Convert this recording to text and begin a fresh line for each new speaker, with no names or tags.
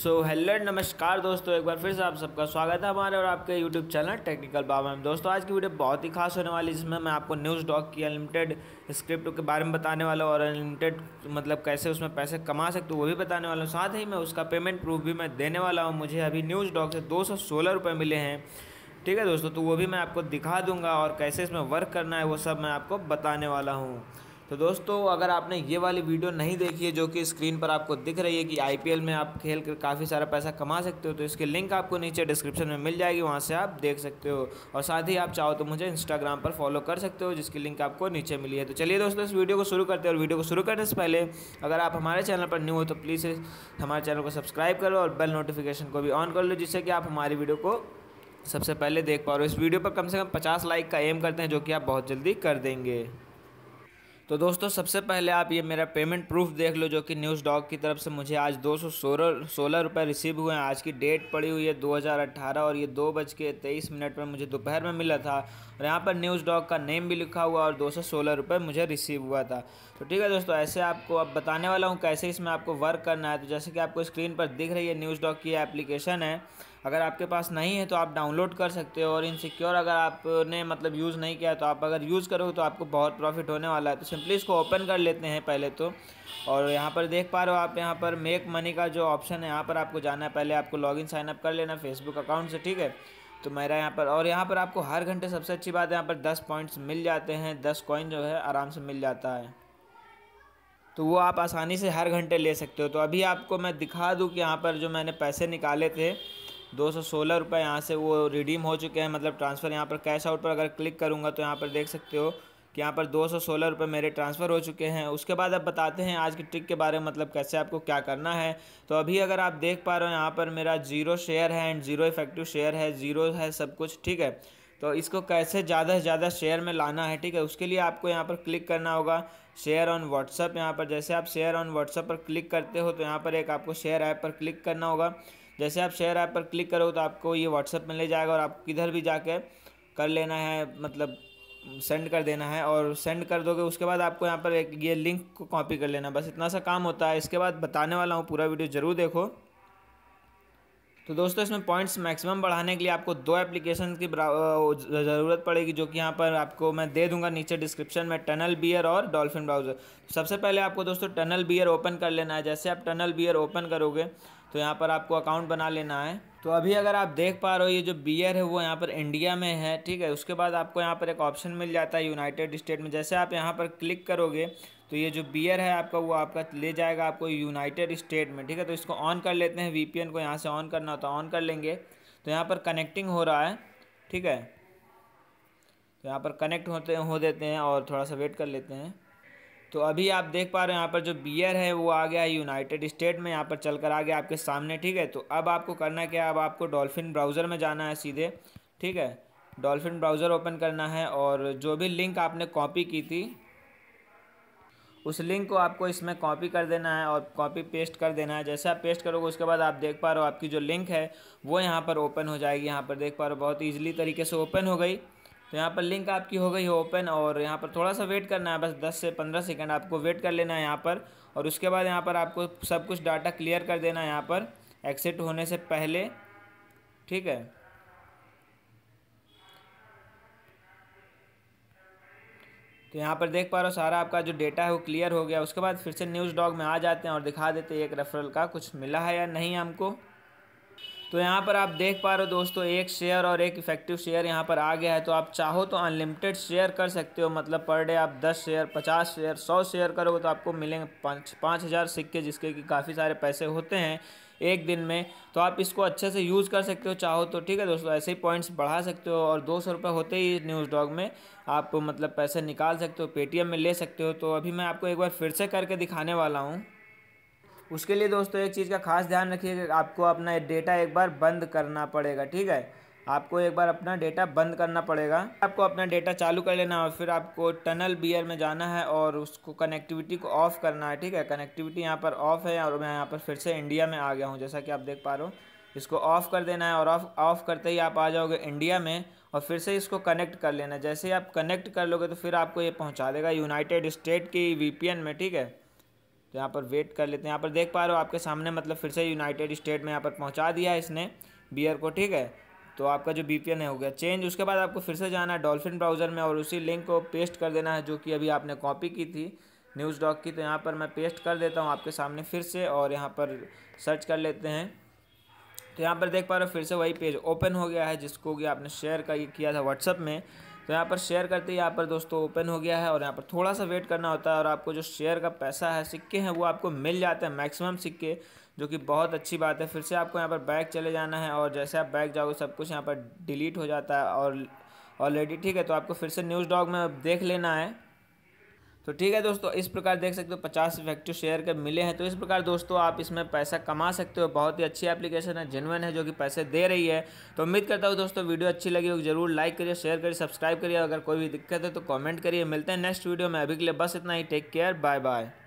so hello नमस्कार दोस्तों एक बार फिर से आप सबका स्वागत है हमारे और आपके यूट्यूब चैनल टेक्निकल बाबा में दोस्तों आज की वीडियो बहुत ही खास होने वाली है जिसमें मैं आपको न्यूज़ डॉक की अनलिमिटेड स्क्रिप्ट के बारे में बताने वाला हूँ और अनलिमिटेड मतलब कैसे उसमें पैसे कमा सकते हो वो भी बताने वाला हूँ साथ ही मैं उसका पेमेंट प्रूफ भी मैं देने वाला हूँ मुझे अभी न्यूज़ डॉक से दो सौ मिले हैं ठीक है दोस्तों तो वो भी मैं आपको दिखा दूंगा और कैसे इसमें वर्क करना है वो सब मैं आपको बताने वाला हूँ तो दोस्तों अगर आपने ये वाली वीडियो नहीं देखी है जो कि स्क्रीन पर आपको दिख रही है कि आईपीएल में आप खेल कर काफ़ी सारा पैसा कमा सकते हो तो इसके लिंक आपको नीचे डिस्क्रिप्शन में मिल जाएगी वहाँ से आप देख सकते हो और साथ ही आप चाहो तो मुझे इंस्टाग्राम पर फॉलो कर सकते हो जिसकी लिंक आपको नीचे मिली है तो चलिए दोस्तों इस वीडियो को शुरू करते हैं और वीडियो को शुरू करने से पहले अगर आप हमारे चैनल पर न्यू हो तो प्लीज़ हमारे चैनल को सब्सक्राइब करो और बेल नोटिफिकेशन को भी ऑन कर लो जिससे कि आप हमारी वीडियो को सबसे पहले देख पा रहे हो इस वीडियो पर कम से कम पचास लाइक का एम करते हैं जो कि आप बहुत जल्दी कर देंगे तो दोस्तों सबसे पहले आप ये मेरा पेमेंट प्रूफ देख लो जो कि न्यूज़ डॉग की तरफ से मुझे आज दो सौ सोलह सोलह रुपये रिसीव हुए हैं आज की डेट पड़ी हुई है 2018 और ये दो बज के तेईस मिनट पर मुझे दोपहर में मिला था और यहाँ पर न्यूज़ डॉग का नेम भी लिखा हुआ और दो सौ सोलह रुपये मुझे रिसीव हुआ था तो ठीक है दोस्तों ऐसे आपको अब बताने वाला हूँ कैसे इसमें आपको वर्क करना है तो जैसे कि आपको स्क्रीन पर दिख रही है न्यूज़ डॉग की एप्लीकेशन है अगर आपके पास नहीं है तो आप डाउनलोड कर सकते हो और इनसिक्योर अगर आपने मतलब यूज़ नहीं किया तो आप अगर यूज़ करोगे तो आपको बहुत प्रॉफिट होने वाला है तो सिंपली इसको ओपन कर लेते हैं पहले तो और यहाँ पर देख पा रहे हो आप यहाँ पर मेक मनी का जो ऑप्शन है यहाँ पर आपको जाना है पहले आपको लॉग इन साइनअप कर लेना फेसबुक अकाउंट से ठीक है तो मेरा यहाँ पर और यहाँ पर आपको हर घंटे सबसे अच्छी बात है यहाँ पर दस पॉइंट्स मिल जाते हैं दस कॉइन जो है आराम से मिल जाता है तो वो आप आसानी से हर घंटे ले सकते हो तो अभी आपको मैं दिखा दूँ कि यहाँ पर जो मैंने पैसे निकाले थे दो सौ सोलह रुपये यहाँ से वो रिडीम हो चुके हैं मतलब ट्रांसफ़र यहाँ पर कैश आउट पर अगर क्लिक करूँगा तो यहाँ पर देख सकते हो कि यहाँ पर दो सौ सोलह रुपये मेरे ट्रांसफ़र हो चुके हैं उसके बाद अब बताते हैं आज की ट्रिक के बारे में मतलब कैसे आपको क्या करना है तो अभी अगर आप देख पा रहे हो यहाँ पर मेरा जीरो शेयर है एंड जीरो इफेक्टिव शेयर है जीरो है सब कुछ ठीक है तो इसको कैसे ज़्यादा से ज़्यादा शेयर में लाना है ठीक है उसके लिए आपको यहाँ पर क्लिक करना होगा शेयर ऑन व्हाट्सअप यहाँ पर जैसे आप शेयर ऑन व्हाट्सअप पर क्लिक करते हो तो यहाँ पर एक आपको शेयर ऐप पर क्लिक करना होगा जैसे आप शेयर ऐप पर क्लिक करोगे तो आपको ये व्हाट्सएप में ले जाएगा और आप किधर भी जाकर कर लेना है मतलब सेंड कर देना है और सेंड कर दोगे उसके बाद आपको यहाँ पर एक ये लिंक को कॉपी कर लेना बस इतना सा काम होता है इसके बाद बताने वाला हूँ पूरा वीडियो ज़रूर देखो तो दोस्तों इसमें पॉइंट्स मैक्सिमम बढ़ाने के लिए आपको दो एप्लीकेशन की ज़रूरत पड़ेगी जो कि यहाँ पर आपको मैं दे दूंगा नीचे डिस्क्रिप्शन में टनल बियर और डॉल्फिन ब्राउज़र सबसे पहले आपको दोस्तों टनल बियर ओपन कर लेना है जैसे आप टनल बियर ओपन करोगे तो यहाँ पर आपको अकाउंट बना लेना है तो अभी अगर आप देख पा रहे हो ये जो बियर है वो यहाँ पर इंडिया में है ठीक है उसके बाद आपको यहाँ पर एक ऑप्शन मिल जाता है यूनाइटेड स्टेट में जैसे आप यहाँ पर क्लिक करोगे तो ये जो बियर है आपका वो आपका ले जाएगा आपको यूनाइटेड स्टेट में ठीक है तो इसको ऑन कर लेते हैं वी को यहाँ से ऑन करना होता तो ऑन कर लेंगे तो यहाँ पर कनेक्टिंग हो रहा है ठीक है तो यहाँ पर कनेक्ट होते हो देते हैं और थोड़ा सा वेट कर लेते हैं तो अभी आप देख पा रहे हो यहाँ पर जो बियर है वो आ गया है यूनाइटेड स्टेट में यहाँ पर चल कर आ गया आपके सामने ठीक है तो अब आपको करना क्या है अब आपको डॉल्फिन ब्राउज़र में जाना है सीधे ठीक है डॉल्फिन ब्राउज़र ओपन करना है और जो भी लिंक आपने कॉपी की थी उस लिंक को आपको इसमें कॉपी कर देना है और कॉपी पेस्ट कर देना है जैसे आप पेस्ट करोगे उसके बाद आप देख पा रहे हो आपकी जो लिंक है वो यहाँ पर ओपन हो जाएगी यहाँ पर देख पा रहे हो बहुत ईजिली तरीके से ओपन हो गई तो यहाँ पर लिंक आपकी हो गई है ओपन और यहाँ पर थोड़ा सा वेट करना है बस 10 से 15 सेकंड आपको वेट कर लेना है यहाँ पर और उसके बाद यहाँ पर आपको सब कुछ डाटा क्लियर कर देना है यहाँ पर एक्सेप्ट होने से पहले ठीक है तो यहाँ पर देख पा रहे हो सारा आपका जो डेटा है वो क्लियर हो गया उसके बाद फिर से न्यूज़ डॉग में आ जाते हैं और दिखा देते हैं एक रेफरल का कुछ मिला है या नहीं हमको तो यहाँ पर आप देख पा रहे हो दोस्तों एक शेयर और एक इफेक्टिव शेयर यहाँ पर आ गया है तो आप चाहो तो अनलिमिटेड शेयर कर सकते हो मतलब पर डे आप 10 शेयर 50 शेयर 100 शेयर करोगे तो आपको मिलेंगे पाँच पाँच हज़ार सिक्के जिसके कि काफ़ी सारे पैसे होते हैं एक दिन में तो आप इसको अच्छे से यूज़ कर सकते हो चाहो तो ठीक है दोस्तों ऐसे ही पॉइंट्स बढ़ा सकते हो और दो सौ रुपये होते ही न्यूज़ डॉग में आप मतलब पैसे निकाल सकते हो पेटीएम में ले सकते हो तो अभी मैं आपको एक बार फिर से करके दिखाने वाला हूँ उसके लिए दोस्तों एक चीज़ का खास ध्यान रखिएगा आपको अपना डेटा एक बार बंद करना पड़ेगा ठीक है आपको एक बार अपना डेटा बंद करना पड़ेगा आपको अपना डेटा चालू कर लेना और फिर आपको टनल बियर में जाना है और उसको कनेक्टिविटी को ऑफ़ करना है ठीक है कनेक्टिविटी यहाँ पर ऑफ़ है और मैं यहाँ पर फिर से इंडिया में आ गया हूँ जैसा कि आप देख पा रहे हो इसको ऑफ़ कर देना है और ऑफ़ ऑफ़ करते ही आप आ जाओगे इंडिया में और फिर से इसको कनेक्ट कर लेना जैसे ही आप कनेक्ट कर लोगे तो फिर आपको ये पहुँचा देगा यूनाइटेड स्टेट की वीपीएन में ठीक है तो यहाँ पर वेट कर लेते हैं यहाँ पर देख पा रहे हो आपके सामने मतलब फिर से यूनाइटेड स्टेट में यहाँ पर पहुँचा दिया है इसने बियर को ठीक है तो आपका जो बी है हो गया चेंज उसके बाद आपको फिर से जाना है डॉल्फिन ब्राउज़र में और उसी लिंक को पेस्ट कर देना है जो कि अभी आपने कॉपी की थी न्यूज़ डॉक की तो यहाँ पर मैं पेस्ट कर देता हूँ आपके सामने फिर से और यहाँ पर सर्च कर लेते हैं तो यहाँ पर देख पा रहे हो फिर से वही पेज ओपन हो गया है जिसको कि आपने शेयर किया था व्हाट्सअप में तो यहाँ पर शेयर करते ही यहाँ पर दोस्तों ओपन हो गया है और यहाँ पर थोड़ा सा वेट करना होता है और आपको जो शेयर का पैसा है सिक्के हैं वो आपको मिल जाते हैं मैक्सिमम सिक्के जो कि बहुत अच्छी बात है फिर से आपको यहाँ पर बैग चले जाना है और जैसे आप बैग जाओगे सब कुछ यहाँ पर डिलीट हो जाता है और ऑलरेडी ठीक है तो आपको फिर से न्यूज़ डॉग में देख लेना है तो ठीक है दोस्तों इस प्रकार देख सकते हो पचास इफेक्टिव शेयर के मिले हैं तो इस प्रकार दोस्तों आप इसमें पैसा कमा सकते हो बहुत ही अच्छी एप्लीकेशन है जेनवन है जो कि पैसे दे रही है तो उम्मीद करता हूँ दोस्तों वीडियो अच्छी लगी हो जरूर लाइक करिए शेयर करिए सब्सक्राइब करिए अगर कोई भी दिक्कत है तो कॉमेंट करिए मिलते हैं नेक्स्ट वीडियो में अभी के लिए बस इतना ही टेक केयर बाय बाय